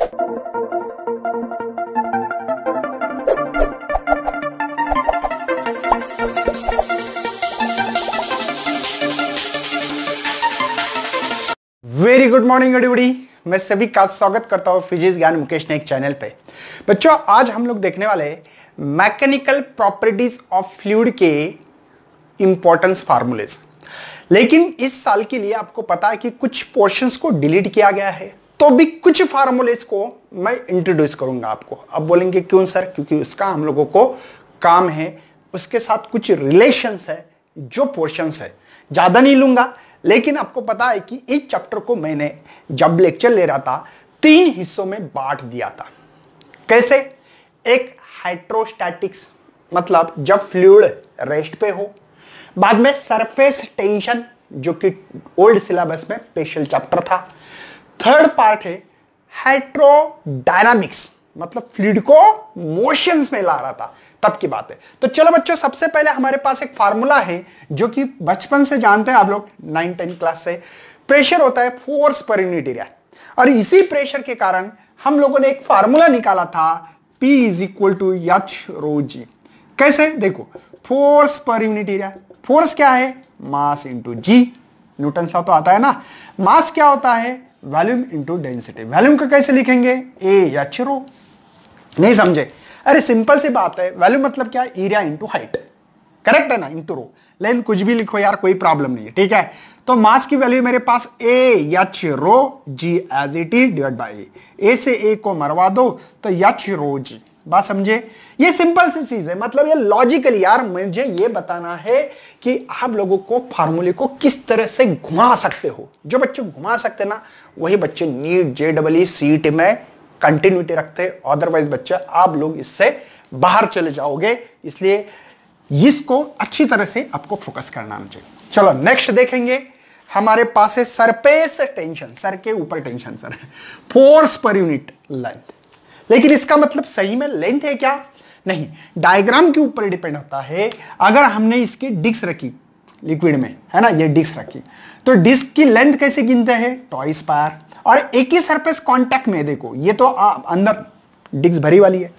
very good morning एडीबडी मैं सभी का स्वागत करता हूं फिजिक्स ज्ञान मुकेश ने एक चैनल पे बच्चों आज हम लोग देखने वाले मैकेनिकल प्रॉपर्टीज ऑफ फ्लूड के इंपॉर्टेंस फार्मूलेज लेकिन इस साल के लिए आपको पता है कि कुछ पोर्शंस को डिलीट किया गया है तो भी कुछ फार्मूलेज को मैं इंट्रोड्यूस करूंगा आपको अब बोलेंगे क्यों सर क्योंकि उसका हम लोगों को काम है उसके साथ कुछ रिलेशंस है जो पोर्शंस है ज़्यादा नहीं लूंगा लेकिन आपको पता है कि इस चैप्टर को मैंने जब लेक्चर ले रहा था तीन हिस्सों में बांट दिया था कैसे एक हाइड्रोस्टैटिक्स मतलब जब फ्लूड रेस्ट पे हो बाद में सरफेस टेंशन जो कि ओल्ड सिलेबस में स्पेशल चैप्टर था थर्ड पार्ट है हाइड्रोडायनामिक्स मतलब फ्लूड को मोशंस में ला रहा था तब की बात है तो चलो बच्चों सबसे पहले हमारे पास एक फार्मूला है जो कि बचपन से जानते हैं आप लोग नाइन टेन क्लास से प्रेशर होता है फोर्स पर यूनिट एरिया और इसी प्रेशर के कारण हम लोगों ने एक फार्मूला निकाला था P is equal to h rho g कैसे देखो force per unit area force क्या है mass into g Newton law तो आता है ना मास क्या होता है वॉल्यूम इंटू डेंसिटी वॉल्यूम का कैसे लिखेंगे ए या चिरो नहीं समझे अरे सिंपल सी बात है वैल्यू मतलब क्या एरिया इंटू हाइट करेक्ट है ना इंटू रो लेकिन कुछ भी लिखो यार कोई प्रॉब्लम नहीं है ठीक है तो मास की वैल्यू मेरे पास A h rho g as it is divide by A से ए को मरवा दो तो यच रो जी बात समझे ये सिंपल सी चीज है मतलब ये लॉजिकली यार मुझे ये बताना है कि आप लोगों को फार्मूले को किस तरह से घुमा सकते हो जो बच्चे घुमा सकते ना वही बच्चे नीट जे डबल सीट में कंटिन्यूटी रखते अदरवाइज बच्चे आप लोग इससे बाहर चले जाओगे इसलिए इसको अच्छी तरह से आपको फोकस करना चाहिए चलो नेक्स्ट देखेंगे हमारे पास है सरपेस टेंशन सर के ऊपर tension sir force per unit length लेकिन इसका मतलब सही में लेंथ है क्या नहीं डायग्राम के ऊपर डिपेंड होता है अगर हमने इसकी डिक्स रखी लिक्विड में है ना ये डिस्क रखी तो डिस्क की लेंथ कैसे गिनते हैं टॉइस पार और एक ही सरफेस कांटेक्ट में देखो ये तो आ, अंदर डिस्क भरी वाली है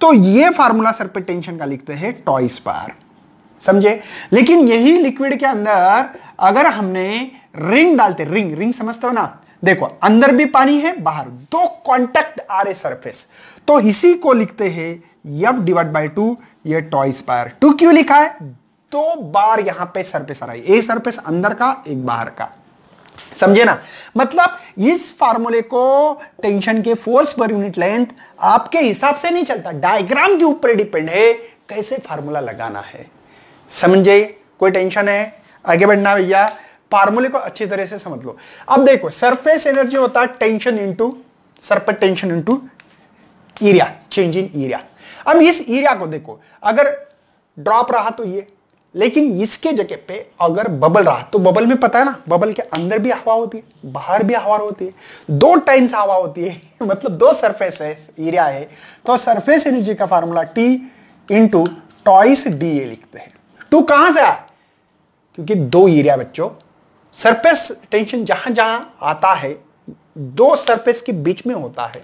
तो ये फार्मूला सरफेस टेंशन का लिखते हैं टॉइस पार समझे लेकिन यही लिक्विड के अंदर अगर हमने रिंग डालते रिंग रिंग समझते हो ना देखो अंदर भी पानी है बाहर दो कॉन्टेक्ट आ रहे सरफेस तो इसी को लिखते हैं यब डिवाइड बाय टू ये टॉइस पार टू क्यों लिखा है तो बार यहां पे सरफेस आ रहा है ए सरफेस अंदर का एक बाहर का समझे ना मतलब इस फार्मूले को टेंशन के फोर्स पर यूनिट लेंथ आपके हिसाब से नहीं चलता डायग्राम के ऊपर डिपेंड है कैसे फार्मूला लगाना है समझे कोई टेंशन है आगे बढ़ना भैया फार्मूले को अच्छी तरह से समझ लो अब देखो सरफेस एनर्जी होता है tension into surface tension into area change in area अब इस एरिया को देखो अगर ड्रॉप रहा तो ये लेकिन इसके जगह पे अगर बबल रहा तो बबल में पता है ना बबल के अंदर भी हवा होती है बाहर भी हवा होती है दो टाइम्स हवा होती है मतलब दो सरफेस है एरिया है तो सरफेस एनर्जी का formula T into twice d A लिखते हैं टू कहां से आया क्योंकि दो एरिया बच्चों सरफेस टेंशन जहां जहां आता है दो सरफेस के बीच में होता है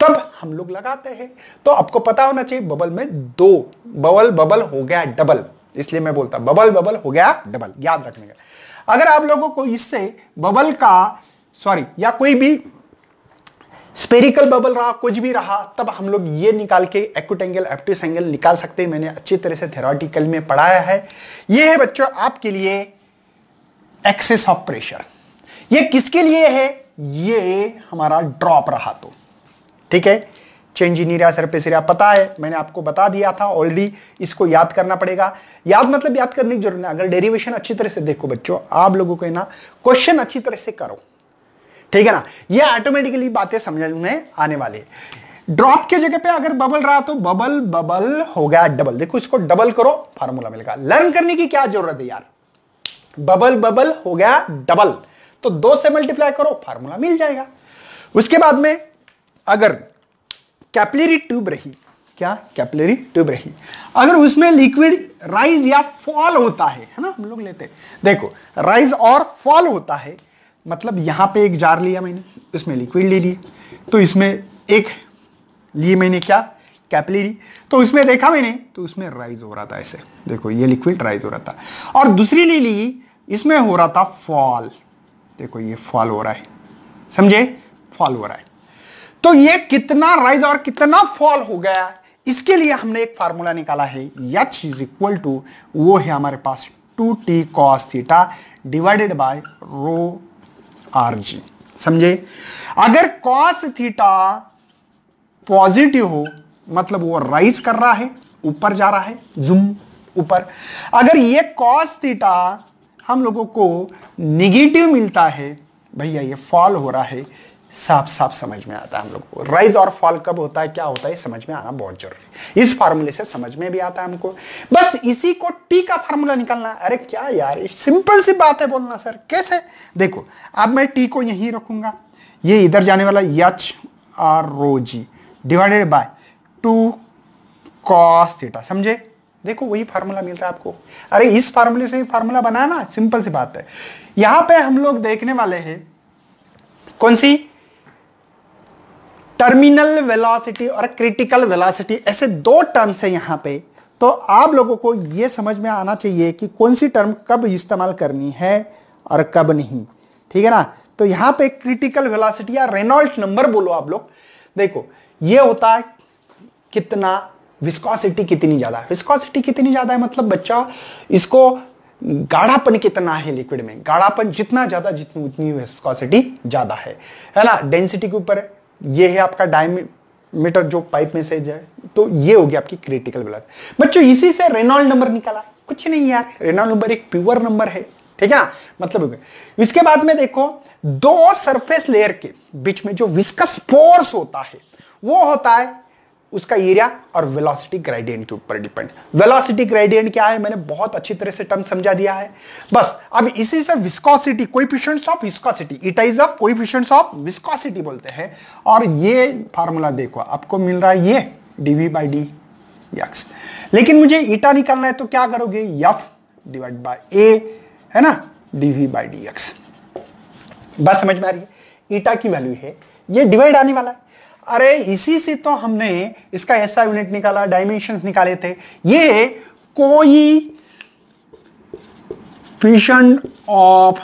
तब हम लोग लगाते हैं तो आपको पता होना चाहिए बबल में दो बबल बबल हो गया डबल इसलिए मैं बोलता बबल बबल हो गया डबल याद रखने का अगर आप लोगों को इससे बबल का सॉरी या कोई भी स्पेरिकल बबल रहा कुछ भी रहा तब हम लोग ये निकाल के एक्ट एंगल एप्टिस एंगल निकाल सकते हैं मैंने अच्छी तरह से थेरोटिकल में पढ़ाया है ये है बच्चों आपके लिए एक्सेस ऑफ प्रेशर ये किसके लिए है ये हमारा ड्रॉप रहा तो ठीक है चेंज ही नहीं रहा सर पे सिरा पता है मैंने आपको बता दिया था ऑलरेडी इसको याद करना पड़ेगा याद मतलब याद करने की जरूरत है अगर डेरिवेशन अच्छी तरह से देखो बच्चों आप लोगों को ना क्वेश्चन अच्छी तरह से करो ठीक है ना ये ऑटोमेटिकली बातें समझ में आने वाली है ड्रॉप के जगह पे अगर बबल रहा तो बबल बबल हो गया डबल देखो इसको डबल करो फार्मूला मिलेगा लर्न करने की क्या जरूरत है यार बबल बबल हो गया डबल तो दो से मल्टीप्लाई करो फार्मूला मिल जाएगा उसके बाद में अगर कैपलेरी ट्यूब रही क्या कैपलेरी ट्यूब रही अगर उसमें लिक्विड राइज या फॉल होता है है ना हम लोग लेते देखो राइज और फॉल होता है मतलब यहां पे एक जार लिया मैंने इसमें लिक्विड ले लिए तो इसमें एक लिए मैंने क्या कैपलेरी तो इसमें देखा मैंने तो उसमें राइज हो रहा था ऐसे देखो ये लिक्विड राइज हो रहा था और दूसरी ले ली इसमें हो रहा था फॉल देखो ये फॉल हो रहा है समझे फॉल हो रहा है तो ये कितना राइज और कितना फॉल हो गया इसके लिए हमने एक फार्मूला निकाला है यच इज इक्वल टू वो है हमारे पास two T cos theta divided by rho r g समझे अगर कॉस थीटा पॉजिटिव हो मतलब वो राइज कर रहा है ऊपर जा रहा है जूम ऊपर अगर ये कॉस थीटा हम लोगों को निगेटिव मिलता है भैया ये फॉल हो रहा है साफ साफ समझ में आता है हम लोग को राइज और फॉल कब होता है क्या होता है समझ में आना बहुत जरूरी है इस फॉर्मूले से समझ में भी आता है हमको बस इसी को टी का फॉर्मूला निकालना अरे क्या यार सिंपल सी बात है बोलना सर कैसे देखो अब मैं टी को यहीं रखूंगा ये इधर जाने वाला h r rho g divided by two cos theta समझे देखो वही फार्मूला मिल रहा है आपको अरे इस फार्मूले से फार्मूला बनाना सिंपल सी बात है यहां पे हम लोग देखने वाले हैं कौन सी टर्मिनल वेलोसिटी और क्रिटिकल वेलोसिटी ऐसे दो टर्म्स हैं यहाँ पे तो आप लोगों को ये समझ में आना चाहिए कि कौन सी टर्म कब इस्तेमाल करनी है और कब नहीं ठीक है ना तो यहाँ पे क्रिटिकल वेलोसिटी या रेनॉल्ट नंबर बोलो आप लोग देखो ये होता है कितना विस्कोसिटी कितनी ज्यादा है विस्कोसिटी कितनी ज्यादा है मतलब बच्चा इसको गाढ़ापन कितना है लिक्विड में गाढ़ापन जितना ज्यादा जितनी उतनी विस्कोसिटी ज्यादा है है ना डेंसिटी के ऊपर ये है आपका डायमीटर जो पाइप में से जाए तो ये होगी आपकी क्रिटिकल ब्लड बच्चों इसी से रेनॉल्ड नंबर निकाला कुछ नहीं यार रेनॉल्ड नंबर एक प्योर नंबर है ठीक है ना मतलब इसके बाद में देखो दो सरफेस लेयर के बीच में जो विस्कस पोर्स होता है वो होता है उसका एरिया और वेलोसिटी ग्रेडियंट के ऊपर डिपेंड वेलोसिटी ग्रेडियंट क्या है मैंने बहुत अच्छी तरह से टर्म समझा दिया है बस अब इसी से viscosity coefficients of viscosity it is a coefficients of viscosity बोलते हैं और ये फार्मूला देखो आपको मिल रहा है ये डीवी बाई डी यक्स लेकिन मुझे ईटा निकालना है तो क्या करोगे यफ डिवाइड बाय ए है ना डीवी बाई डी एक्स बात समझ में आ रही है ईटा की वैल्यू है ये डिवाइड आने वाला है अरे इसी से तो हमने इसका ऐसा यूनिट निकाला डायमेंशन निकाले थे ये कोई फिशन ऑफ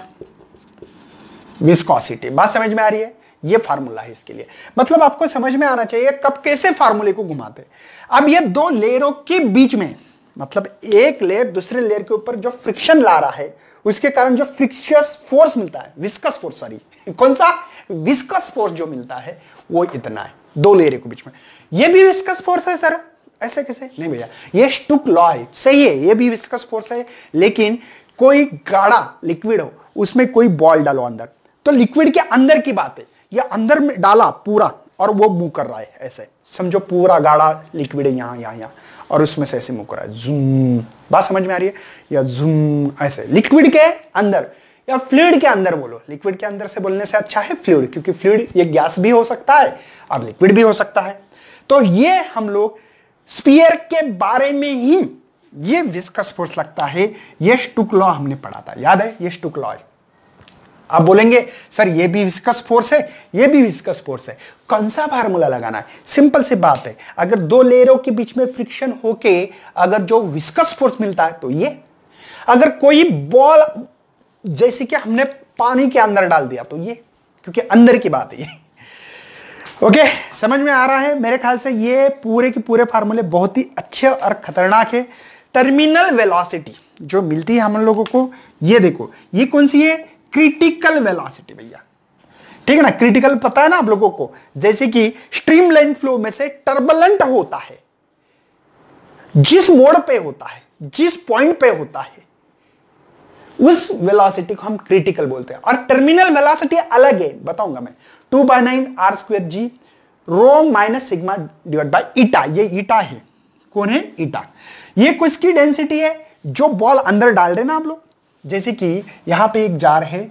विस्कोसिटी बात समझ में आ रही है ये फार्मूला है इसके लिए मतलब आपको समझ में आना चाहिए कब कैसे फार्मूले को घुमाते अब ये दो लेयरों के बीच में मतलब एक लेयर दूसरे लेयर के ऊपर जो फ्रिक्शन ला रहा है उसके कारण जो फ्रिक्शियस फोर्स मिलता है विस्कस फोर्स सॉरी कौन सा विस्कस फोर्स जो मिलता है वो इतना है दो लेयर के बीच में ये भी विस्कस फोर्स है सर ऐसे कैसे नहीं भैया ये स्टुक लॉ है सही है ये भी विस्कस फोर्स है लेकिन कोई गाढ़ा लिक्विड हो उसमें कोई बॉल डालो अंदर तो लिक्विड के अंदर की बात है ये अंदर में डाला पूरा और वो मुंह कर रहा है ऐसे समझो पूरा गाढ़ा लिक्विड है यहाँ यहाँ यहाँ और उसमें से ऐसे मुंह जूम बात समझ में आ रही है या जूम ऐसे लिक्विड के अंदर या फ्लूड के अंदर बोलो लिक्विड के अंदर से बोलने से अच्छा है फ्लूड क्योंकि फ्लूड ये गैस भी हो सकता है और लिक्विड भी हो सकता है तो ये हम लोग स्पीयर के बारे में ही ये विस्कस फोर्स लगता है ये स्टुक लॉ हमने पढ़ा था याद है ये स्टुक लॉ आप बोलेंगे सर ये भी विस्कस फोर्स है ये भी विस्कस फोर्स है कौन सा फार्मूला लगाना है सिंपल सी बात है अगर दो लेयरों के बीच में फ्रिक्शन होके अगर जो विस्कस फोर्स मिलता है तो ये अगर कोई बॉल जैसे कि हमने पानी के अंदर डाल दिया तो ये क्योंकि अंदर की बात है ये ओके okay, समझ में आ रहा है मेरे ख्याल से ये पूरे के पूरे फार्मूले बहुत ही अच्छे और खतरनाक है टर्मिनल वेलोसिटी जो मिलती है हम लोगों को ये देखो ये कौन सी है क्रिटिकल वेलोसिटी भैया ठीक है ना क्रिटिकल पता है ना आप लोगों को जैसे कि स्ट्रीमलाइन फ्लो में से टर्बलेंट होता है जिस मोड़ पे होता है जिस पॉइंट पे होता है उस वेलोसिटी को हम क्रिटिकल बोलते हैं और टर्मिनल वेलोसिटी अलग है बताऊंगा मैं two by nine r square g rho minus sigma divide by eta ये ईटा है कौन है ईटा ये किसकी डेंसिटी है जो बॉल अंदर डाल रहे ना आप लोग जैसे कि यहाँ पे एक जार है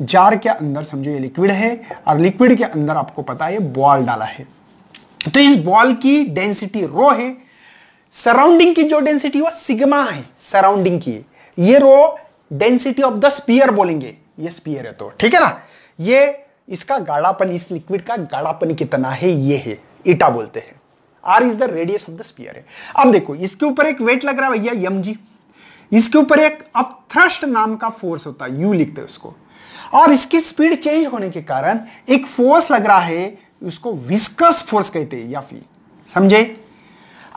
जार के अंदर समझो ये लिक्विड है और लिक्विड के अंदर आपको पता है बॉल डाला है तो इस बॉल की डेंसिटी रो है सराउंडिंग की जो डेंसिटी वो सिग्मा है सराउंडिंग की ये rho density of the sphere बोलेंगे ये स्पीयर है तो ठीक है ना ये इसका गाढ़ापन इस लिक्विड का गाढ़ापन कितना है ये है ईटा बोलते हैं r is the radius of the sphere है अब देखो इसके ऊपर एक वेट लग रहा है भैया एम जी इसके ऊपर एक अपथ्रस्ट नाम का फोर्स होता है यू लिखते हैं उसको और इसकी स्पीड चेंज होने के कारण एक फोर्स लग रहा है उसको विस्कस फोर्स कहते हैं या फिर समझे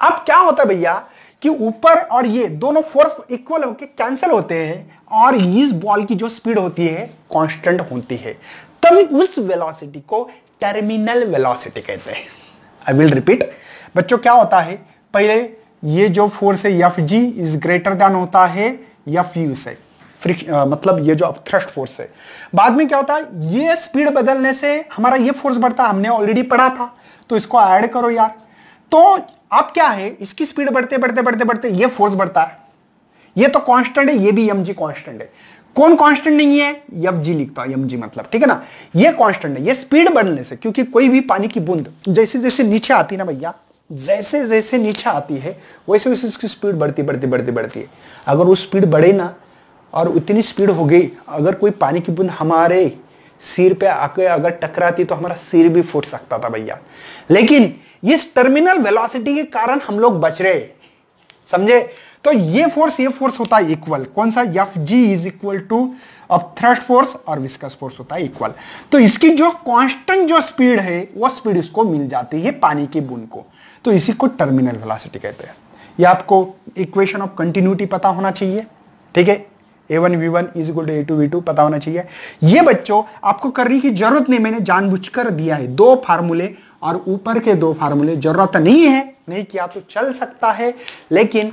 अब क्या होता है भैया कि ऊपर और ये दोनों फोर्स इक्वल होकर कैंसिल होते हैं और इस बॉल की जो स्पीड होती है कांस्टेंट होती है तब उस वेलोसिटी को टर्मिनल वेलोसिटी कहते हैं आई विल रिपीट बच्चों क्या होता है पहले ये जो फोर्स है F g is greater than होता है एफ यू से मतलब ये जो थ्रस्ट फोर्स है बाद में क्या होता है ये स्पीड बदलने से हमारा ये फोर्स बढ़ता है हमने ऑलरेडी पढ़ा था तो इसको ऐड करो यार तो अब क्या है इसकी स्पीड बढ़ते बढ़ते बढ़ते बढ़ते ये फोर्स बढ़ता है ये तो कांस्टेंट है ये भी एम जी कांस्टेंट है कौन कांस्टेंट नहीं है एफ जी लिखता एम जी मतलब ठीक है ना ये कांस्टेंट है ये स्पीड बढ़ने से क्योंकि कोई भी पानी की बूंद जैसे जैसे नीचे आती ना भैया जैसे जैसे नीचे आती है वैसे वैसे उसकी स्पीड बढ़ती बढ़ती बढ़ती बढ़ती है अगर वो स्पीड बढ़े ना और उतनी स्पीड हो गई अगर कोई पानी की बूंद हमारे सिर पे आके अगर टकराती तो हमारा सिर भी फूट सकता था भैया लेकिन इस टर्मिनल वेलोसिटी के कारण हम लोग बच रहे समझे तो ये फोर्स ये फोर्स होता है इक्वल कौन सा F g is equal to अब थ्रस्ट फोर्स और विस्कस फोर्स होता है इक्वल तो इसकी जो कांस्टेंट जो स्पीड है वो स्पीड इसको मिल जाती है पानी की बूंद को तो इसी को टर्मिनल वेलोसिटी कहते हैं ये आपको इक्वेशन ऑफ कंटिन्यूटी पता होना चाहिए ठीक है A one v one is equal to A two v two पता होना चाहिए ये बच्चों आपको करने की जरूरत नहीं मैंने जानबूझकर दिया है दो फार्मूले और ऊपर के दो फार्मूले जरूरत नहीं है नहीं किया तो चल सकता है लेकिन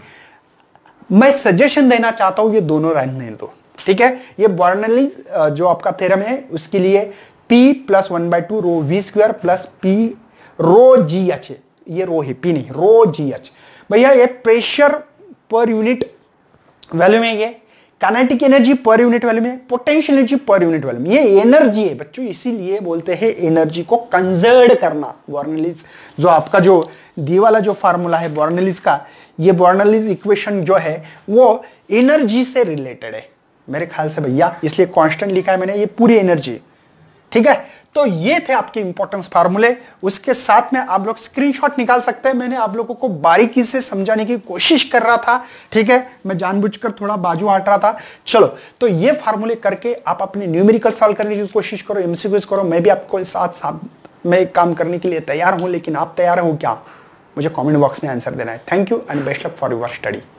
मैं सजेशन देना चाहता हूं ये दोनों रहने दो ठीक है ये बॉर्नली जो आपका थेरम है उसके लिए P plus one by two rho v square plus P rho g अच्छे ये रो ही पी नहीं रो जी एच भैया ये प्रेशर पर यूनिट वैल्यू में ये kinetic energy per unit value में potential energy per unit value में ये एनर्जी है बच्चों इसीलिए बोलते हैं एनर्जी को कंजर्ड करना बॉर्नलिस जो आपका जो दी वाला जो फार्मूला है बॉर्नलिस का ये बॉर्नलिस इक्वेशन जो है वो एनर्जी से रिलेटेड है मेरे ख्याल से भैया इसलिए कॉन्स्टेंट लिखा है मैंने ये पूरी एनर्जी ठीक है तो ये थे आपके इंपॉर्टेंस फार्मूले उसके साथ में आप लोग स्क्रीनशॉट निकाल सकते हैं मैंने आप लोगों को बारीकी से समझाने की कोशिश कर रहा था ठीक है मैं जानबूझकर थोड़ा बाजू हट रहा था चलो तो ये फार्मूले करके आप अपने न्यूमेरिकल सॉल्व करने की कोशिश करो एमसीक्यूज करो मैं भी आपको साथ साथ में काम करने के लिए तैयार हूं लेकिन आप तैयार हो क्या मुझे कॉमेंट बॉक्स में आंसर देना है thank you and best luck for your study